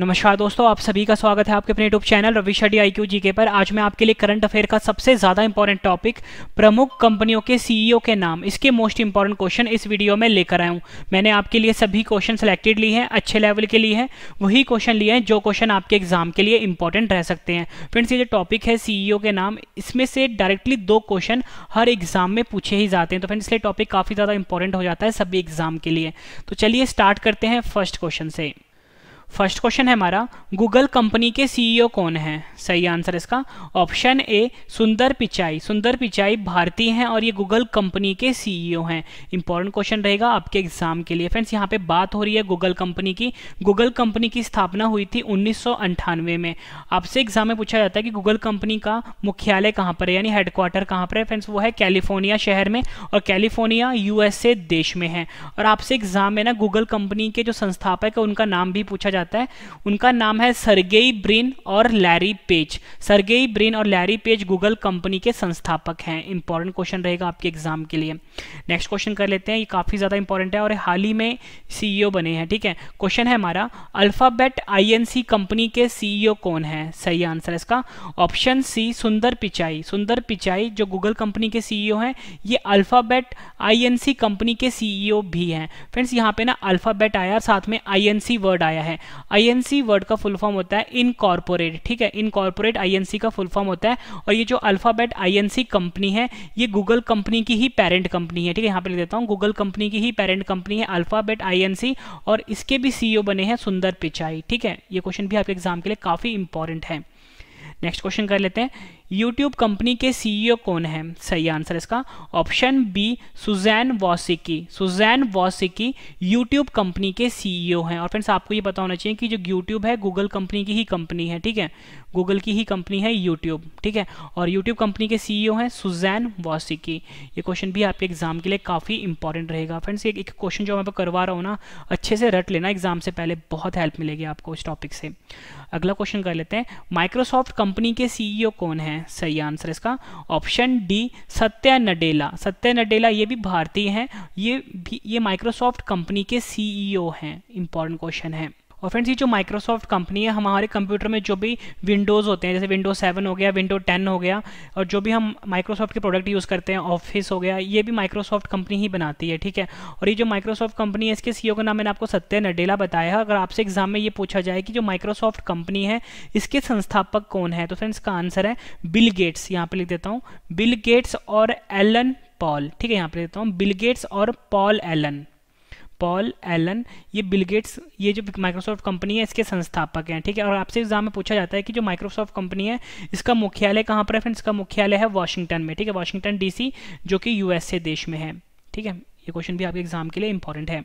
नमस्कार दोस्तों आप सभी का स्वागत है आपके अपने यूट्यूब चैनल रवि शेडी आई क्यू जी के पर आज मैं आपके लिए करंट अफेयर का सबसे ज़्यादा इंपॉर्टेंट टॉपिक प्रमुख कंपनियों के सीईओ के नाम इसके मोस्ट इंपॉर्टेंट क्वेश्चन इस वीडियो में लेकर आया हूँ मैंने आपके लिए सभी क्वेश्चन सेलेक्टेड लिए हैं अच्छे लेवल के लिए हैं वही क्वेश्चन लिए हैं जो क्वेश्चन आपके एग्जाम के लिए इंपॉर्टेंट रह सकते हैं फ्रेंड्स ये जो टॉपिक है सीईओ के नाम इसमें से डायरेक्टली दो क्वेश्चन हर एग्जाम में पूछे ही जाते हैं तो फ्रेंड्स इसलिए टॉपिक काफ़ी ज़्यादा इंपॉर्टेंट हो जाता है सभी एग्जाम के लिए तो चलिए स्टार्ट करते हैं फर्स्ट क्वेश्चन से फर्स्ट क्वेश्चन है हमारा गूगल कंपनी के सीईओ e कौन है सही आंसर इसका ऑप्शन ए सुंदर पिचाई सुंदर पिचाई भारतीय हैं और ये गूगल कंपनी के सीईओ e हैं इंपॉर्टेंट क्वेश्चन रहेगा आपके एग्जाम के लिए फ्रेंड्स यहाँ पे बात हो रही है गूगल कंपनी की गूगल कंपनी की स्थापना हुई थी उन्नीस में आपसे एग्जाम में पूछा जाता है कि गूगल कंपनी का मुख्यालय कहाँ पर है यानी हेडक्वार्टर कहाँ पर है फ्रेंड्स वो है कैलिफोर्निया शहर में और कैलिफोर्निया यूएसए देश में है और आपसे एग्जाम में ना गूगल कंपनी के जो संस्थापक है उनका नाम भी पूछा जाता है उनका नाम है सरगेई ब्रिन और लैरी पेज सरगेई ब्रिन और लैरी पेज गूगल कंपनी के संस्थापक हैं इंपॉर्टेंट क्वेश्चन रहेगा आपके एग्जाम के लिए नेक्स्ट क्वेश्चन कर लेते हैं ये काफ़ी ज़्यादा इंपॉर्टेंट है और हाल ही में सीईओ e बने हैं ठीक है क्वेश्चन है हमारा अल्फ़ाबेट आई कंपनी के सीईओ e कौन है सही आंसर है इसका ऑप्शन सी सुंदर पिचाई सुंदर पिचाई जो गूगल कंपनी के सीईओ e है ये अल्फ़ाबेट आई कंपनी के सीईओ भी हैं फ्रेंड्स यहां पे ना अल्फ़ाबेट आया साथ में आईएनसी वर्ड आया है आईएनसी वर्ड का फुल फॉर्म होता है इनकॉर्पोरेट ठीक है इनकॉर्पोरेट आईएनसी का फुल फॉर्म होता है और ये जो अल्फाबेट आईएनसी कंपनी है ये गूगल कंपनी की ही पेरेंट कंपनी है ठीक है यहां पर लिख देता हूं गूगल कंपनी की ही पेरेंट कंपनी है अल्फाबेट आईएनसी और इसके भी सीईओ e बने हैं सुंदर पिचाई ठीक है ये क्वेश्चन भी आपके एग्जाम के लिए काफ़ी इंपॉर्टेंट है नेक्स्ट क्वेश्चन कर लेते हैं यूट्यूब कंपनी के सीईओ कौन है सही आंसर इसका option B Susan Wojcicki Susan Wojcicki YouTube company के सीईओ हैं और फ्रेंड्स आपको ये पता होना चाहिए कि जो यूट्यूब है गूगल कंपनी की ही कंपनी है ठीक है गूगल की ही कंपनी है यूट्यूब ठीक है और यूट्यूब कंपनी के सीईओ हैं सुजैन वॉसिकी ये क्वेश्चन भी आपके एग्जाम के लिए काफ़ी इंपॉर्टेंट रहेगा फ्रेंड्स एक क्वेश्चन जो मैं आपको करवा रहा हूँ ना अच्छे से रट लेना एग्जाम से पहले बहुत हेल्प मिलेगी आपको इस टॉपिक से अगला क्वेश्चन कर लेते हैं माइक्रोसॉफ्ट कंपनी के सीईओ कौन है हैं सही आंसर इसका ऑप्शन डी सत्य नडेला सत्या नडेला ये भी भारतीय हैं ये भी ये माइक्रोसॉफ्ट कंपनी के सीईओ e हैं इंपॉर्टेंट क्वेश्चन है और फ्रेंड्स ये जो माइक्रोसॉफ्ट कंपनी है हमारे कंप्यूटर में जो भी विंडोज़ होते हैं जैसे विंडो सेवन हो गया विंडो टेन हो गया और जो भी हम माइक्रोसॉफ्ट के प्रोडक्ट यूज़ करते हैं ऑफिस हो गया ये भी माइक्रोसॉफ्ट कंपनी ही बनाती है ठीक है और ये जो माइक्रोसॉफ्ट कंपनी है इसके सी e का नाम मैंने आपको सत्य नडेला बताया है अगर आपसे एग्जाम में ये पूछा जाए कि जो माइक्रोसॉफ्ट कंपनी है इसके संस्थापक कौन है तो फ्रेंड्स का आंसर है बिल गेट्स यहाँ पर लिख देता हूँ बिल गेट्स और एलन पॉल ठीक है यहाँ पर देता हूँ बिल गेट्स और पॉल एलन पॉल एलन ये बिल गेट्स ये जो माइक्रोसॉफ्ट कंपनी है इसके संस्थापक हैं ठीक है और आपसे एग्जाम में पूछा जाता है कि जो माइक्रोसॉफ्ट कंपनी है इसका मुख्यालय कहाँ पर है फ्रेंड्स इसका मुख्यालय है वाशिंगटन में ठीक है वाशिंगटन डीसी जो कि यूएसए देश में है ठीक है ये क्वेश्चन भी आपके एग्जाम के लिए इंपॉर्टेंट है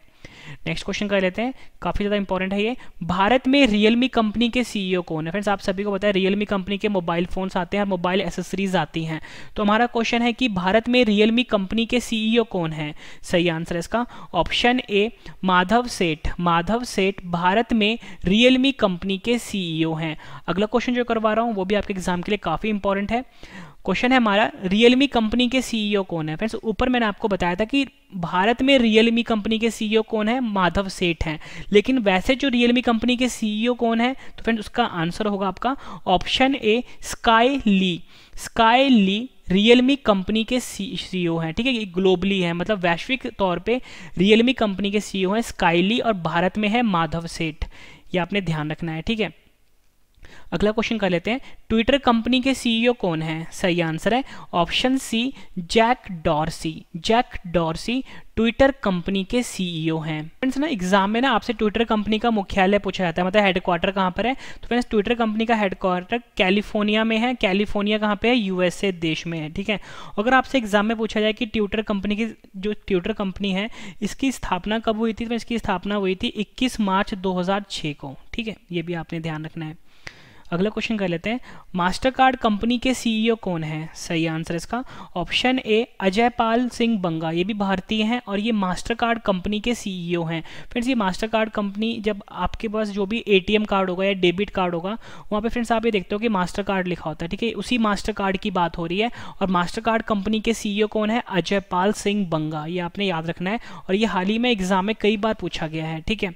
नेक्स्ट क्वेश्चन कर लेते हैं काफ़ी ज़्यादा इंपॉर्टेंट है ये भारत में रियलमी कंपनी के सीईओ कौन है फ्रेंड्स आप सभी को पता है रियलमी कंपनी के मोबाइल फोन आते हैं मोबाइल एसेसरीज आती हैं तो हमारा क्वेश्चन है कि भारत में रियलमी कंपनी के सीईओ कौन है सही आंसर है इसका ऑप्शन ए माधव सेठ माधव सेठ भारत में रियलमी कंपनी के सीईओ हैं अगला क्वेश्चन जो करवा रहा हूं वो भी आपके एग्जाम के लिए काफ़ी इंपॉर्टेंट है क्वेश्चन है हमारा रियलमी कंपनी के सीईओ e कौन है फ्रेंड्स ऊपर मैंने आपको बताया था कि भारत में रियलमी कंपनी के सीईओ e कौन है माधव सेठ हैं लेकिन वैसे जो रियलमी कंपनी के सीईओ e कौन है तो फ्रेंड्स उसका आंसर होगा आपका option A Sky Li Sky Li Realme company के सी हैं ठीक है ये ग्लोबली है मतलब वैश्विक तौर पर रियलमी कंपनी के सीईओ हैं ली और भारत में है माधव सेठ ये आपने ध्यान रखना है ठीक है अगला क्वेश्चन कर लेते हैं ट्विटर कंपनी के सीईओ कौन है सही आंसर है option C Jack Dorsey Jack Dorsey Twitter company के सीईओ हैं फ्रेंड्स ना एग्जाम में ना आपसे ट्विटर कंपनी का मुख्यालय पूछा जाता है मतलब हेडक्वार्टर कहाँ पर है तो फ्रेंड्स ट्विटर कंपनी का हेडक्वार्टर कैलिफोर्निया में है कैलिफोर्निया कहाँ पे है यूएसए देश में है ठीक है अगर आपसे एग्जाम में पूछा जाए कि ट्विटर कंपनी की जो ट्विटर कंपनी है इसकी स्थापना कब हुई थी तो इसकी स्थापना हुई थी इक्कीस मार्च दो को ठीक है ये भी आपने ध्यान रखना है अगला क्वेश्चन कर लेते हैं मास्टर कार्ड कंपनी के सीईओ कौन है सही आंसर इसका ऑप्शन ए अजयपाल सिंह बंगा ये भी भारतीय हैं और ये मास्टर कार्ड कंपनी के सीईओ हैं फ्रेंड्स ये मास्टर कार्ड कंपनी जब आपके पास जो भी एटीएम कार्ड होगा या डेबिट कार्ड होगा वहाँ पे फ्रेंड्स आप ये देखते हो कि मास्टर कार्ड लिखा होता है ठीक है उसी मास्टर कार्ड की बात हो रही है और मास्टर कार्ड कंपनी के सीईओ कौन है अजयपाल सिंह बंगा ये आपने याद रखना है और ये हाल ही में एग्जाम में कई बार पूछा गया है ठीक है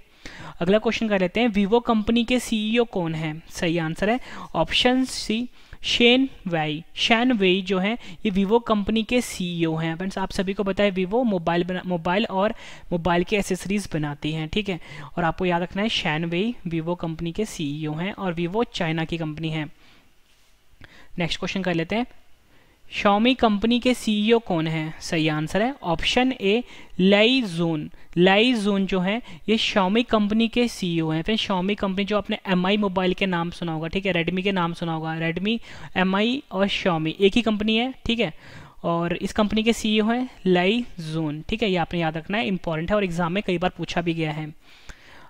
अगला क्वेश्चन कर लेते हैं वीवो कंपनी के सीईओ कौन है सही आंसर है option C Shen Wei Shen Wei जो है ये वीवो कंपनी के सीईओ हैं फ्रेंड्स आप सभी को बताए वीवो मोबाइल बना मोबाइल और मोबाइल के एसेसरीज बनाती हैं ठीक है और आपको याद रखना है शैन वेई वीवो कंपनी के सीईओ हैं और वीवो चाइना की कंपनी है नेक्स्ट क्वेश्चन कर लेते हैं शॉमी कंपनी के सीईओ e कौन है सही आंसर है option A Lei Jun Lei Jun जो है ये शॉमी कंपनी के सीईओ e हैं फिर शॉमी कंपनी जो आपने एम मोबाइल के नाम सुना होगा ठीक है रेडमी के नाम सुना होगा रेडमी एम और शॉमी एक ही कंपनी है ठीक है और इस कंपनी के सीईओ e हैं लाई जोन ठीक है ये आपने याद रखना है इंपॉर्टेंट है और एग्जाम में कई बार पूछा भी गया है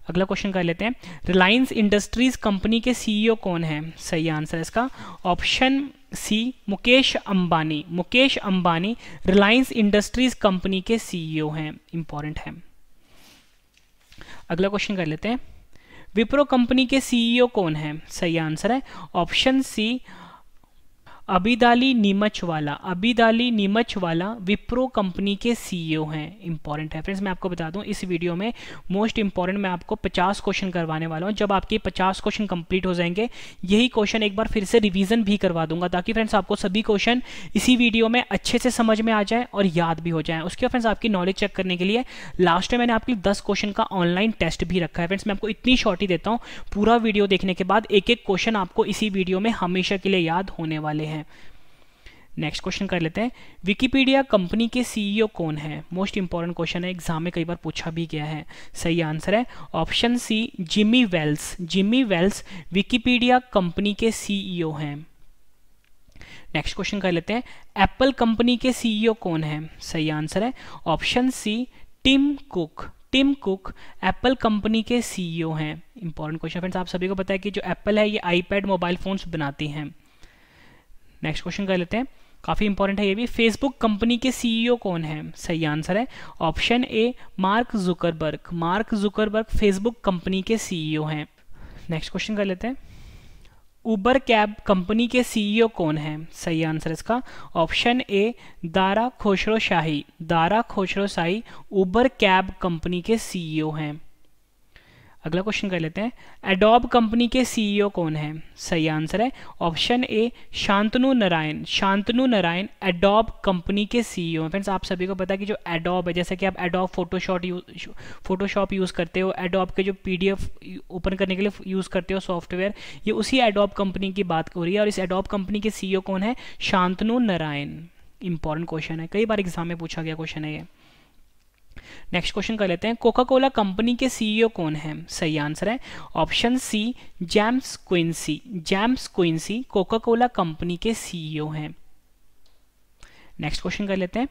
अगला क्वेश्चन कर लेते हैं रिलायंस इंडस्ट्रीज कंपनी के सीईओ कौन है सही आंसर इसका option C Mukesh Ambani Mukesh Ambani Reliance Industries company के सीईओ e हैं इंपॉर्टेंट है अगला क्वेश्चन कर लेते हैं विप्रो कंपनी के सीईओ e कौन है सही आंसर है ऑप्शन सी अबिदाली नीमच वाला अबिदाली नीमच वाला विप्रो कंपनी के सीईओ e हैं इंपॉर्टेंट है फ्रेंड्स मैं आपको बता दूं इस वीडियो में मोस्ट इंपॉर्टेंट मैं आपको 50 क्वेश्चन करवाने वाला हूं जब आपके 50 क्वेश्चन कंप्लीट हो जाएंगे यही क्वेश्चन एक बार फिर से रिवीजन भी करवा दूंगा ताकि फ्रेंड्स आपको सभी क्वेश्चन इसी वीडियो में अच्छे से समझ में आ जाए और याद भी हो जाए उसके फ्रेंड्स आपकी नॉलेज चेक करने के लिए लास्ट में मैंने आपके दस क्वेश्चन का ऑनलाइन टेस्ट भी रखा है फ्रेंड्स मैं आपको इतनी शॉर्टी देता हूँ पूरा वीडियो देखने के बाद एक एक क्वेश्चन आपको इसी वीडियो में हमेशा के लिए याद होने वाले हैं है नेक्स्ट क्वेश्चन कर लेते हैं विकीपीडिया कंपनी के सीईओ कौन है मोस्ट इंपॉर्टेंट क्वेश्चन है एग्जाम में कई बार पूछा भी गया है सही आंसर है option C Jimmy Wales Jimmy Wales Wikipedia company के सीईओ हैं नेक्स्ट क्वेश्चन कर लेते हैं एप्पल कंपनी के सीईओ कौन है सही आंसर है option C Tim Cook Tim Cook Apple company के सीईओ हैं इंपॉर्टेंट क्वेश्चन फ्रेंड्स आप सभी को पता है कि जो एप्पल है ये आईपैड मोबाइल फोन्स बनाती हैं नेक्स्ट क्वेश्चन कर लेते हैं काफ़ी इंपॉर्टेंट है ये भी फेसबुक कंपनी के सीईओ कौन है सही आंसर है option A Mark Zuckerberg Mark Zuckerberg Facebook company के सीईओ हैं नेक्स्ट क्वेश्चन कर लेते हैं उबर कैब कंपनी के सीईओ कौन है सही आंसर इसका option A Dara Khosrowshahi Dara Khosrowshahi Uber cab company के सीईओ हैं अगला क्वेश्चन कर लेते हैं एडोब कंपनी के सीईओ कौन है सही आंसर है option A Shantanu Narayen Shantanu Narayen Adobe company के सीईओ हैं फ्रेंड्स आप सभी को पता है कि जो एडोब है जैसे कि आप Adobe Photoshop use Photoshop use करते हो एडोब के जो पीडीएफ ओपन करने के लिए यूज़ करते हो सॉफ्टवेयर ये उसी एडोब कंपनी की बात हो रही है और इस एडोब कंपनी के सीईओ कौन है शांतनु नारायण इंपॉर्टेंट क्वेश्चन है कई बार एग्जाम में पूछा गया क्वेश्चन है ये नेक्स्ट क्वेश्चन कर लेते हैं कोका कोला कंपनी के सीईओ e कौन है सही आंसर है option C James Quincey James Quincey Coca Cola company के सीईओ e हैं नेक्स्ट क्वेश्चन कर लेते हैं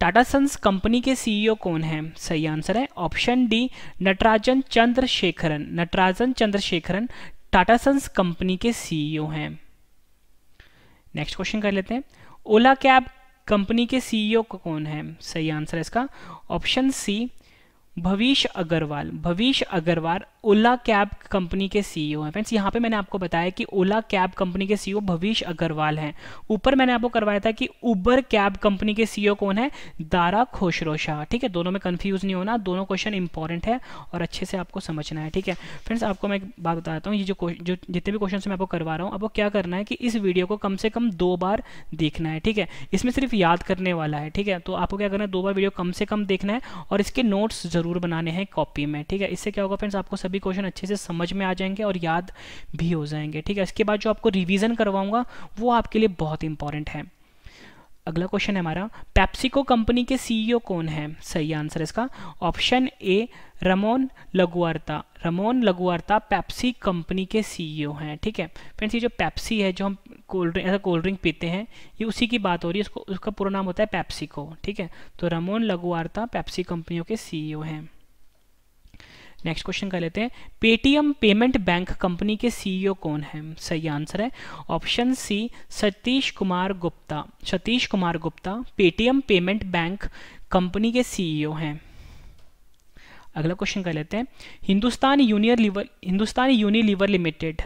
टाटा सन्स कंपनी के सीईओ e कौन है सही आंसर है option D Natarajan Chandrasekaran Natarajan Chandrasekaran Tata Sons company के सीईओ हैं नेक्स्ट क्वेश्चन कर लेते हैं ओला कैब कंपनी के सीईओ e कौन है सही आंसर है इसका ऑप्शन सी भविष्य अग्रवाल भविष्य अग्रवाल ओला कैब कंपनी के सीईओ e हैं फ्रेंड्स यहाँ पे मैंने आपको बताया कि ओला कैब कंपनी के सीईओ e भविष्य अग्रवाल हैं ऊपर मैंने आपको करवाया था कि उबर कैब कंपनी के सीईओ e कौन है दारा खोशरो शाह ठीक है दोनों में कंफ्यूज नहीं होना दोनों क्वेश्चन इंपॉर्टेंट है और अच्छे से आपको समझना है ठीक है फ्रेंड्स आपको मैं एक बात बताता हूँ ये जो जो जितने भी क्वेश्चन मैं आपको करवा रहा हूँ आपको क्या करना है कि इस वीडियो को कम से कम दो बार देखना है ठीक है इसमें सिर्फ याद करने वाला है ठीक है तो आपको क्या करना है दो बार वीडियो कम से कम देखना है और इसके नोट्स ज़रूर बनाने हैं कॉपी में ठीक है इससे क्या होगा फ्रेंड्स आपको सभी क्वेश्चन अच्छे से समझ में आ जाएंगे और याद भी हो जाएंगे ठीक है इसके बाद जो आपको रिविज़न करवाऊंगा वो आपके लिए बहुत इंपॉर्टेंट है अगला क्वेश्चन है हमारा पैप्सिको कंपनी के सीईओ कौन है सही आंसर इसका option A Ramon Laguarta Ramon Laguarta Pepsi company के सीईओ हैं ठीक है फ्रेंड्स ये जो पैप्सी है जो हम कोल्ड ड्रिंक ऐसा कोल्ड ड्रिंक पीते हैं ये उसी की बात हो रही है उसको उसका पूरा नाम होता है पैप्सिको ठीक है तो रमोन लगुआरता पैप्सी कंपनियों के सीईओ हैं नेक्स्ट क्वेश्चन कर लेते हैं पेटीएम पेमेंट बैंक कंपनी के सीईओ e कौन है सही आंसर है option C Satish Kumar Gupta Satish Kumar Gupta Paytm payment bank company के सीईओ e हैं अगला क्वेश्चन कर लेते हैं Hindustan Unilever Hindustan Unilever limited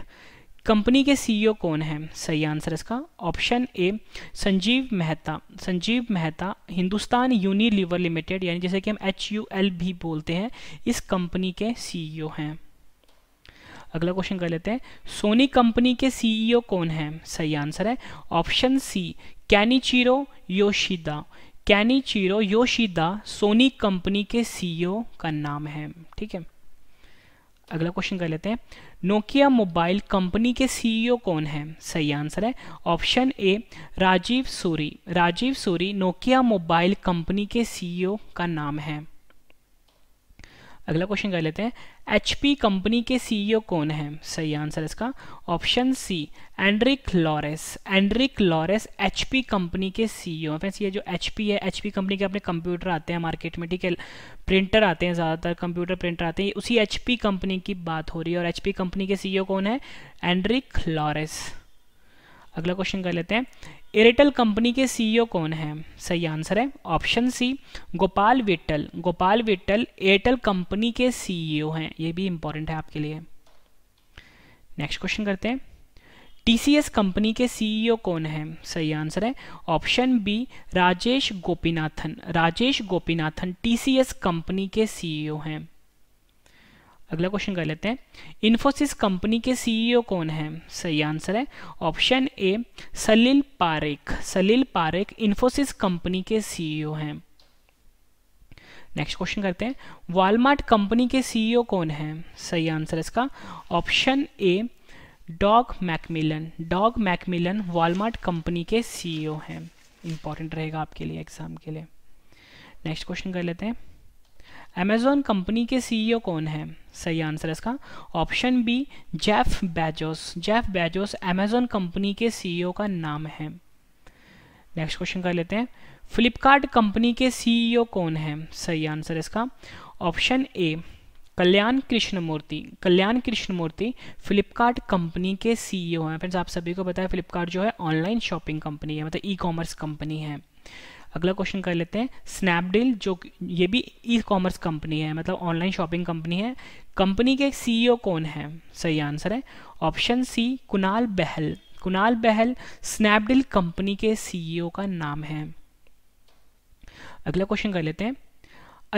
company के सीईओ e कौन है सही आंसर इसका option A Sanjiv Mehta Sanjiv Mehta Hindustan Unilever limited यानी जैसे कि हम एच यू एल भी बोलते हैं इस कंपनी के सीईओ e हैं अगला क्वेश्चन कर लेते हैं सोनी कंपनी के सीईओ e कौन है सही आंसर है option C Kenichiro Yoshida Kenichiro Yoshida Sony company के सीईओ का नाम है ठीक है अगला क्वेश्चन कर लेते हैं नोकिया मोबाइल कंपनी के सीईओ कौन है सही आंसर है option A Rajeev Suri Rajeev Suri Nokia mobile company के सीईओ का नाम है अगला क्वेश्चन कर लेते हैं एच कंपनी के सीईओ e कौन है सही आंसर इसका option C Andrik Lores Andrik Lores H company के सीईओ फ्रेंड्स e ये जो एच है एच कंपनी के अपने कंप्यूटर आते हैं मार्केट में ठीक है प्रिंटर आते हैं ज़्यादातर कंप्यूटर प्रिंटर आते हैं उसी एच कंपनी की बात हो रही है और एच कंपनी के सीईओ e कौन है एंड्रिक लॉरेस अगला क्वेश्चन कर लेते हैं एयरटेल कंपनी के सीईओ कौन है सही आंसर है option C Gopal Vittal Gopal Vittal Airtel company के सीईओ हैं ये भी इंपॉर्टेंट है आपके लिए नेक्स्ट क्वेश्चन करते हैं टीसीएस कंपनी के सीईओ कौन है सही आंसर है option B Rajesh Gopinathan Rajesh Gopinathan TCS company के सीईओ हैं अगला क्वेश्चन कर लेते हैं इन्फोसिस कंपनी के सीईओ कौन है सही आंसर है option A Salil Parekh Salil Parekh Infosys company के सीईओ हैं नेक्स्ट क्वेश्चन करते हैं वॉलमार्ट कंपनी के सीईओ कौन है सही आंसर इसका option A Doug McMillon Doug McMillon Walmart company के सीईओ हैं इंपॉर्टेंट रहेगा आपके लिए एग्जाम के लिए नेक्स्ट क्वेश्चन कर लेते हैं अमेजोन कंपनी के सीईओ e कौन है सही आंसर है इसका option B Jeff Bezos Jeff Bezos Amazon company के सीईओ e का नाम है नेक्स्ट क्वेश्चन कर लेते हैं फ्लिपकार्ट कंपनी के सीईओ e कौन है सही आंसर इसका option A Kalyan Krishnamurthy Kalyan Krishnamurthy Flipkart company के सीईओ हैं फ्रेंड्स आप सभी को पता फ्लिपकार्ट जो है ऑनलाइन शॉपिंग कंपनी है मतलब ई कॉमर्स कंपनी है अगला क्वेश्चन कर लेते हैं स्नैपडील जो ये भी ई कॉमर्स कंपनी है मतलब ऑनलाइन शॉपिंग कंपनी है कंपनी के सीईओ e कौन है सही आंसर है option C Kunal Bahl Kunal Bahl Snapdeal company के सीईओ e का नाम है अगला क्वेश्चन कर लेते हैं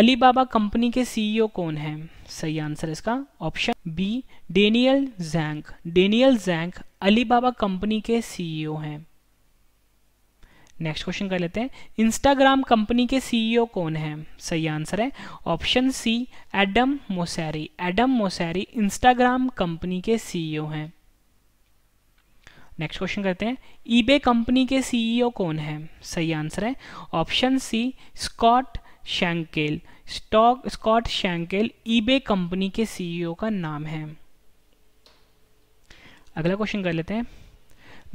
अलीबाबा कंपनी के सीईओ e कौन है सही आंसर इसका option B Daniel Zhang Daniel Zhang Alibaba company के सीईओ हैं नेक्स्ट क्वेश्चन कर लेते हैं इंस्टाग्राम कंपनी के सीईओ e कौन है सही आंसर है option C Adam Mosseri Adam Mosseri Instagram company के सीईओ e हैं नेक्स्ट क्वेश्चन करते हैं ईबे कंपनी के सीईओ e कौन है सही आंसर है option C Scott Schenkel stock Scott Schenkel eBay company के सीईओ का नाम है अगला क्वेश्चन कर लेते हैं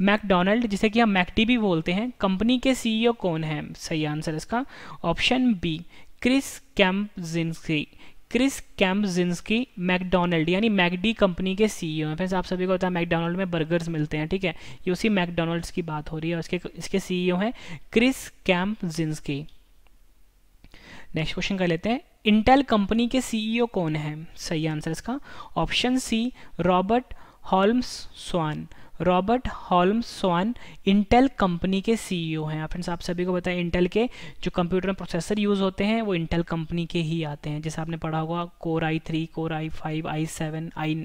मैकडोनल्ड जिसे कि हम मैकडी भी बोलते हैं कंपनी के सीईओ e कौन है सही आंसर इसका option B Chris Kempczinski Chris जिंसकी मैकडोनल्ड यानी मैकडी कंपनी के सीईओ e हैं फ्रेंड्स आप सभी को पता है मैकडोनल्ड में बर्गर्स मिलते हैं ठीक है ये उसी मैकडोनल्ड्स की बात हो रही है इसके इसके सीईओ e हैं क्रिस कैम्पजिन्स्की नेक्स्ट क्वेश्चन कर लेते हैं इंटेल कंपनी के सीईओ कौन है सही आंसर इसका option C Robert Holmes Swan Robert Holmes Swan Intel company के सीईओ e हैं फ्रेंड्स आप सभी को बताएं इंटेल के जो कंप्यूटर में प्रोसेसर यूज़ होते हैं वो इंटेल कंपनी के ही आते हैं जैसे आपने पढ़ा होगा core i three core i five i seven i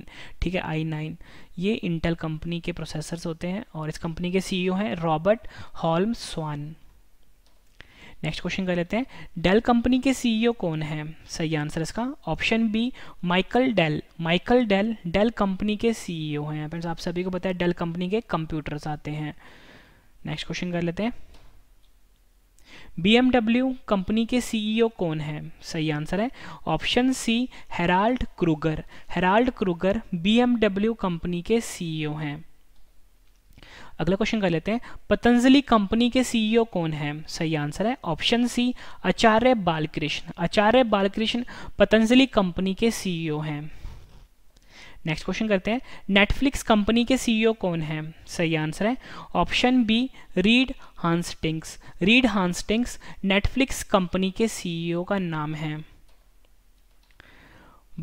ठीक है आई नाइन ये इंटेल कंपनी के प्रोसेसर्स होते हैं और इस कंपनी के सी e हैं Robert Holmes Swan next question कर लेते हैं डेल कंपनी के सीईओ कौन है सही आंसर इसका option B Michael Dell Michael Dell Dell company के सीईओ हैं फ्रेंड्स आप सभी को पता है डेल कंपनी के कंप्यूटर्स आते हैं नेक्स्ट क्वेश्चन कर लेते हैं बीएमडब्ल्यू कंपनी के सीईओ कौन है सही आंसर है option C Harald Kruger Harald Kruger BMW company के सीईओ हैं अगला क्वेश्चन कर लेते हैं पतंजलि कंपनी के सीईओ e कौन है सही आंसर है option C Acharya Balkrishna Acharya Balkrishna Patanjali company के सीईओ e हैं नेक्स्ट क्वेश्चन करते हैं नेटफ्लिक्स कंपनी के सीईओ e कौन है सही आंसर है option B Reed Hastings Reed Hastings Netflix company के सीईओ का नाम है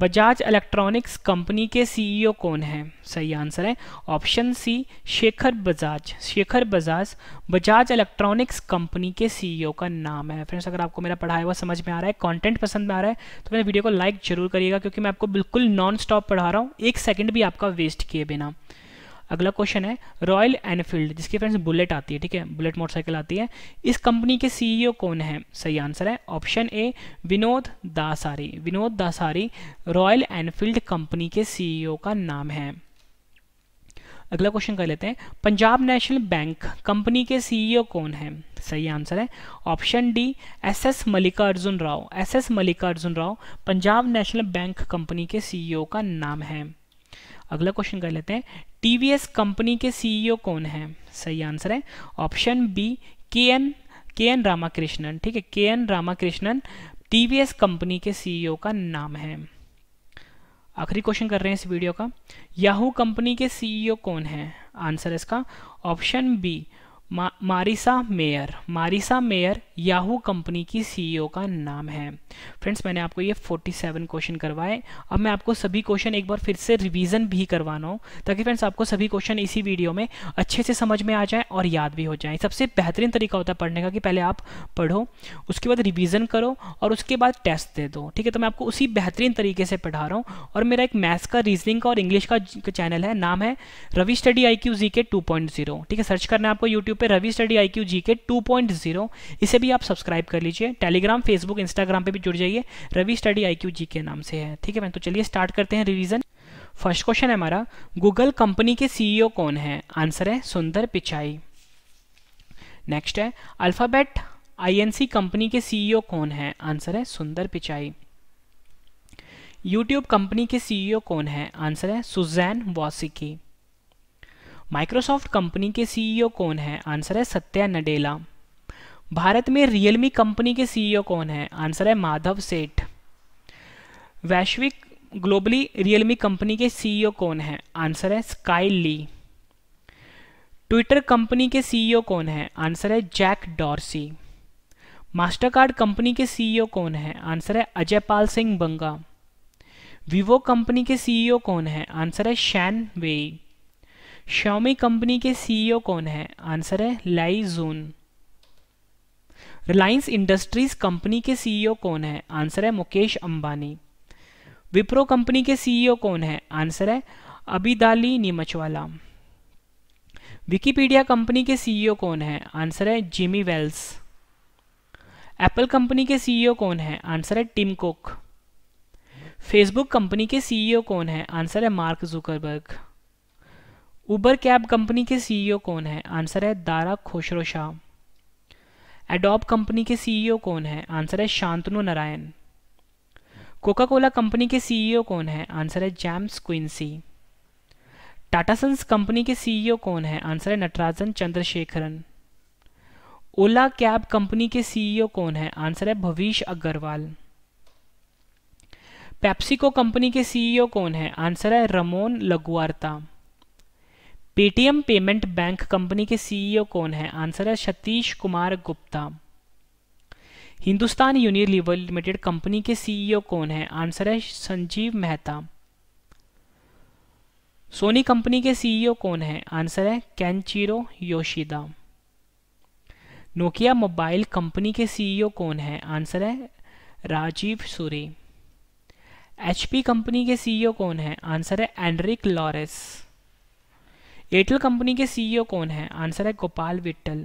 बजाज इलेक्ट्रॉनिक्स कंपनी के सीईओ e कौन है सही आंसर है option C Shekhar Bajaj Shekhar Bajaj Bajaj electronics company के सीईओ e का नाम है फ्रेंड्स अगर आपको मेरा पढ़ाया हुआ समझ में आ रहा है कंटेंट पसंद में आ रहा है तो मेरे वीडियो को लाइक जरूर करिएगा क्योंकि मैं आपको बिल्कुल नॉन स्टॉप पढ़ा रहा हूँ एक सेकेंड भी आपका वेस्ट किए बिना अगला क्वेश्चन है रॉयल एनफील्ड जिसकी फ्रेंड्स बुलेट आती है ठीक है बुलेट मोटरसाइकिल आती है इस कंपनी के सीईओ e कौन है सही आंसर है option A Vinod Dasari Vinod Dasari Royal Enfield company के सीईओ e का नाम है अगला क्वेश्चन कर लेते हैं पंजाब नेशनल बैंक कंपनी के सीईओ e कौन है सही आंसर है option D S S Mallikarjuna Rao S S Mallikarjuna Rao Punjab National Bank company के सीईओ का नाम है अगला क्वेश्चन कर लेते हैं टीवीएस कंपनी के सीईओ कौन है सही आंसर है option B K N K N Ramakrishnan ठीक है K N Ramakrishnan TVS company के सीईओ का नाम है आखिरी क्वेश्चन कर रहे हैं इस वीडियो का याहू कंपनी के सीईओ कौन है आंसर इसका ऑप्शन बी मा, Marissa Mayer Marissa Mayer Yahoo company की सीईओ e का नाम है फ्रेंड्स मैंने आपको ये 47 क्वेश्चन करवाए अब मैं आपको सभी क्वेश्चन एक बार फिर से रिवीजन भी करवाना हूँ ताकि फ्रेंड्स आपको सभी क्वेश्चन इसी वीडियो में अच्छे से समझ में आ जाए और याद भी हो जाए सबसे बेहतरीन तरीका होता है पढ़ने का कि पहले आप पढ़ो उसके बाद रिविज़न करो और उसके बाद टेस्ट दे दो ठीक है तो मैं आपको उसी बेहतरीन तरीके से पढ़ा रहा हूँ और मेरा एक मैथ्स का रीजनिंग का और इंग्लिश का चैनल है नाम है Ravi study I Q G K two point zero ठीक है सर्च करना है आपको यूट्यूब पर Ravi study I Q G K two point zero इसे भी भी आप सब्सक्राइब कर लीजिए टेलीग्राम फेसबुक इंस्टाग्राम पे भी जुड़ जाइए Ravi study I Q G K नाम से है ठीक है मैम तो चलिए स्टार्ट करते हैं रिवीजन फर्स्ट क्वेश्चन है हमारा गूगल कंपनी के सीईओ कौन है आंसर है सुंदर पिचाई नेक्स्ट है अल्फाबेट आईएनसी कंपनी के सीईओ कौन है आंसर है सुंदर पिचाई यूट्यूब कंपनी के सीईओ कौन है आंसर है सुजैन वॉसिकी माइक्रोसॉफ्ट कंपनी के सीईओ कौन है आंसर है सत्या नडेला भारत में रियलमी कंपनी के सीईओ कौन है आंसर है माधव सेठ वैश्विक ग्लोबली रियलमी कंपनी के सीईओ कौन है आंसर है स्काई ली ट्विटर कंपनी के सीईओ कौन है आंसर है Jack Dorsey Mastercard company के सीईओ कौन है आंसर है अजयपाल सिंह बंगा वीवो कंपनी के सीईओ कौन है आंसर है शैन वेई श्योमी कंपनी के सीईओ कौन है आंसर है Lai Jun Reliance Industries company के सीईओ कौन है आंसर है मुकेश अंबानी विप्रो कंपनी के सीईओ कौन है आंसर है अबिदाली नीमचवाला विकीपीडिया कंपनी के सीईओ कौन है आंसर है जिमी वेल्स एप्पल कंपनी के सीईओ कौन है आंसर है टिम कुक फेसबुक कंपनी के सीईओ कौन है आंसर है Mark Zuckerberg Uber cab company के सीईओ कौन है आंसर है Dara Khosrowshahi adobe company के सीईओ कौन है आंसर है Shantanu Narayen Coca Cola company के सीईओ कौन है आंसर है James Quincey Tata Sons company के सीईओ कौन है आंसर है नटराजन चंद्रशेखरन ओला कैब कंपनी के सीईओ कौन है आंसर है भविष अग्रवाल पैप्सिको कंपनी के सीईओ कौन है आंसर है Ramon Laguarta Paytm payment bank company के सीईओ e कौन है आंसर है Satish Kumar Gupta Hindustan Lever Limited company के सीईओ e कौन है आंसर है संजीव मेहता सोनी कंपनी के सीईओ e कौन है आंसर है Kenichiro Yoshida Nokia mobile company के सीईओ कौन है आंसर है राजीव सूरी एचपी कंपनी के सीईओ कौन है आंसर है एंड्रिक लॉरेस एयरटेल कंपनी के सीईओ e कौन है आंसर है गोपाल विट्टल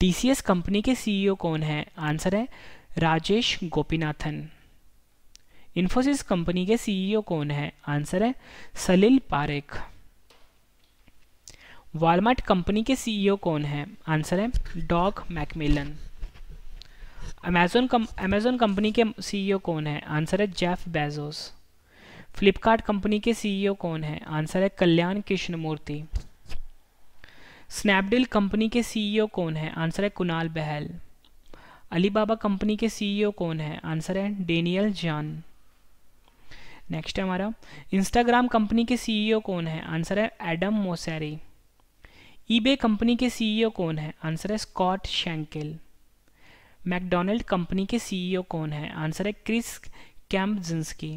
टीसीएस कंपनी के सीईओ e कौन है आंसर है राजेश गोपीनाथन इंफोसिस कंपनी के सीईओ e कौन है आंसर है सलील पारेख वालमार्ट कंपनी के सीईओ कौन है आंसर है Doug McMillon Amazon Amazon company के सीईओ कौन है आंसर है जेफ बेजोस फ्लिपकार्ट कंपनी के सीईओ e कौन है आंसर है कल्याण कृष्णमूर्ति स्नैपडील कंपनी के सीईओ e कौन है आंसर है कुणाल बहल अलीबाबा कंपनी के सीईओ e कौन है आंसर है डेनियल जान नेक्स्ट है हमारा इंस्टाग्राम कंपनी के सीईओ कौन है आंसर है एडम मोसेरी ईबे कंपनी के सीईओ कौन है आंसर है स्कॉट शैंकिल मैकडोनल्ड कंपनी के सीईओ कौन है आंसर है क्रिस कैम्पजिंसकी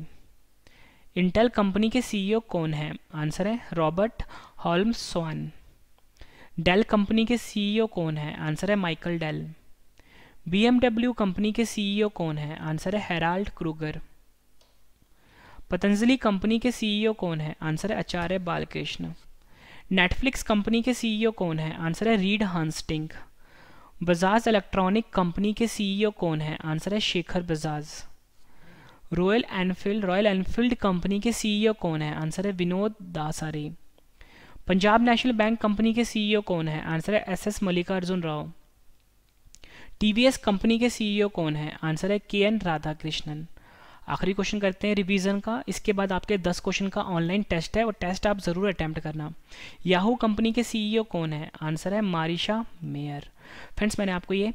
इंटेल कंपनी के सीईओ e कौन है आंसर है Robert Holmes Swan Dell company के सीईओ e कौन है आंसर है माइकल डेल बीएमडब्ल्यू कंपनी के सीईओ e कौन है आंसर है हेराल्ड क्रूगर पतंजलि कंपनी के सीईओ कौन है आंसर है आचार्य बालकृष्ण नेटफ्लिक्स कंपनी के सीईओ कौन है आंसर है Reed Hastings Bajaj electronic company के सीईओ कौन है आंसर है Shekhar Bajaj Royal Enfield Royal Enfield company के सीईओ e कौन है आंसर है Vinod Dasari Punjab National Bank company के सीईओ e कौन है आंसर है S S Mallikarjuna Rao TVS company के सीईओ e कौन है आंसर है के एन राधाकृष्णन आखिरी क्वेश्चन करते हैं रिवीजन का इसके बाद आपके 10 क्वेश्चन का ऑनलाइन टेस्ट है और टेस्ट आप ज़रूर अटैम्प्ट करना याहू कंपनी के सीईओ कौन है आंसर है मारिशा मेयर फ्रेंड्स मैंने आपको ये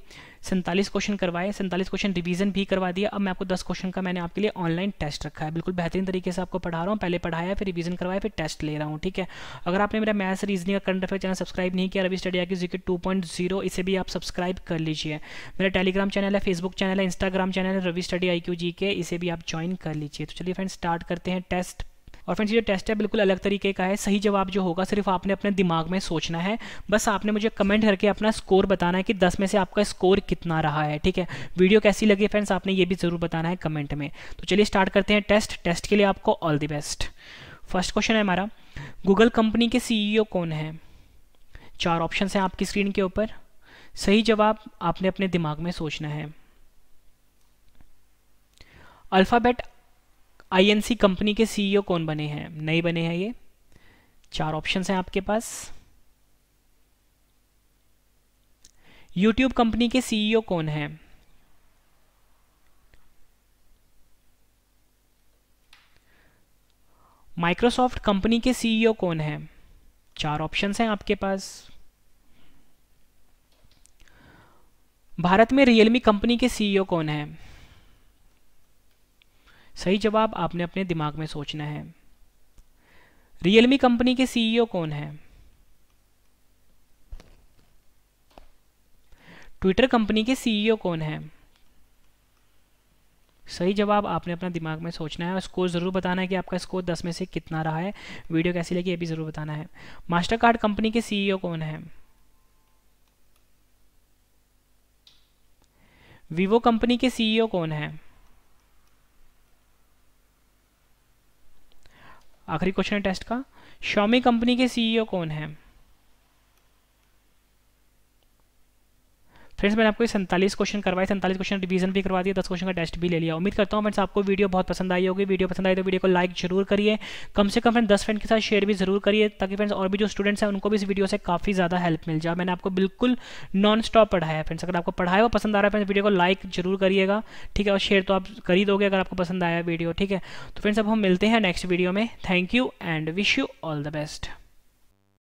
सैंतालीस क्वेश्चन करवाए सैंतालीस क्वेश्चन रिवीजन भी करवा दिया अब मैं आपको दस क्वेश्चन का मैंने आपके लिए ऑनलाइन टेस्ट रखा है बिल्कुल बेहतरीन तरीके से आपको पढ़ा रहा हूँ पहले पढ़ाया फिर रिवीजन करवाया फिर टेस्ट ले रहा हूँ ठीक है अगर आपने मेरा मैथ्स रीजनिंग का करंट अफेयर चैनल सब्सक्राइब नहीं किया रवि स्टडी आगे जी टू पॉइंट जीरो इसे भी आप सब्सक्राइब कर लीजिए मेरा टेलीग्राम चैनल है फेसबुक चैनल है इंस्टाग्राम चैनल है Ravi study I Q G K इसे भी आप ज्वाइन कर लीजिए तो चलिए फ्रेंड्स स्टार्ट करते हैं टेस्ट और फ्रेंड्स ये टेस्ट है बिल्कुल अलग तरीके का है सही जवाब जो होगा सिर्फ आपने अपने दिमाग में सोचना है बस आपने मुझे कमेंट करके अपना स्कोर बताना है कि दस में से आपका स्कोर कितना रहा है ठीक है वीडियो कैसी लगी फ्रेंड्स आपने ये भी ज़रूर बताना है कमेंट में तो चलिए स्टार्ट करते हैं टेस्ट टेस्ट के लिए आपको all the best first question है हमारा गूगल कंपनी के सीईओ कौन है चार ऑप्शन हैं आपकी स्क्रीन के ऊपर सही जवाब आपने अपने दिमाग में सोचना है अल्फ़ाबेट आईएनसी कंपनी के सीईओ e कौन बने हैं नहीं बने हैं ये चार ऑप्शंस हैं आपके पास यूट्यूब कंपनी के सीईओ e कौन है माइक्रोसॉफ्ट कंपनी के सीईओ e कौन है चार ऑप्शंस हैं आपके पास भारत में रियलमी कंपनी के सीईओ कौन है सही जवाब आपने अपने दिमाग में सोचना है रियलमी कंपनी के सीईओ कौन है ट्विटर कंपनी के सीईओ कौन है सही जवाब आपने अपना दिमाग में सोचना है और स्कोर ज़रूर बताना है कि आपका स्कोर दस में से कितना रहा है वीडियो कैसी लगी ये भी ज़रूर बताना है मास्टर कार्ड कंपनी के सीईओ कौन है वीवो कंपनी के सीईओ कौन है आखिरी क्वेश्चन है टेस्ट का शॉमी कंपनी के सीईओ कौन है फ्रेंड्स मैंने आपको सैंतालीस क्वेश्चन करवाए सैंतालीस क्वेश्चन रिवीजन भी करवा दिया दस क्वेश्चन का टेस्ट भी ले लिया उम्मीद करता हूँ फ्रेंड्स आपको वीडियो बहुत पसंद आई होगी वीडियो पसंद आई तो वीडियो को लाइक जरूर करिए कम से कम फ्रेंड दस फ्रेंड के साथ शेयर भी जरूर करिए ताकि फ्रेंड्स और भी जो स्टूडेंट्स हैं उनको भी इस वीडियो से काफ़ी ज़्यादा हेल्प मिल जाए मैंने आपको बिल्कुल नॉन स्टॉप पढ़ाया है फ्रेंड्स अगर आपको पढ़ाया हुआ पसंद आ रहा है फ्रेंड वीडियो को लाइक जरूर करिएगा ठीक है और शेयर तो आप कर ही दोगे अगर आपको पसंद आया वीडियो ठीक है तो फ्रेंड्स अब हम मिलते हैं नेक्स्ट वीडियो में thank you and wish you all the best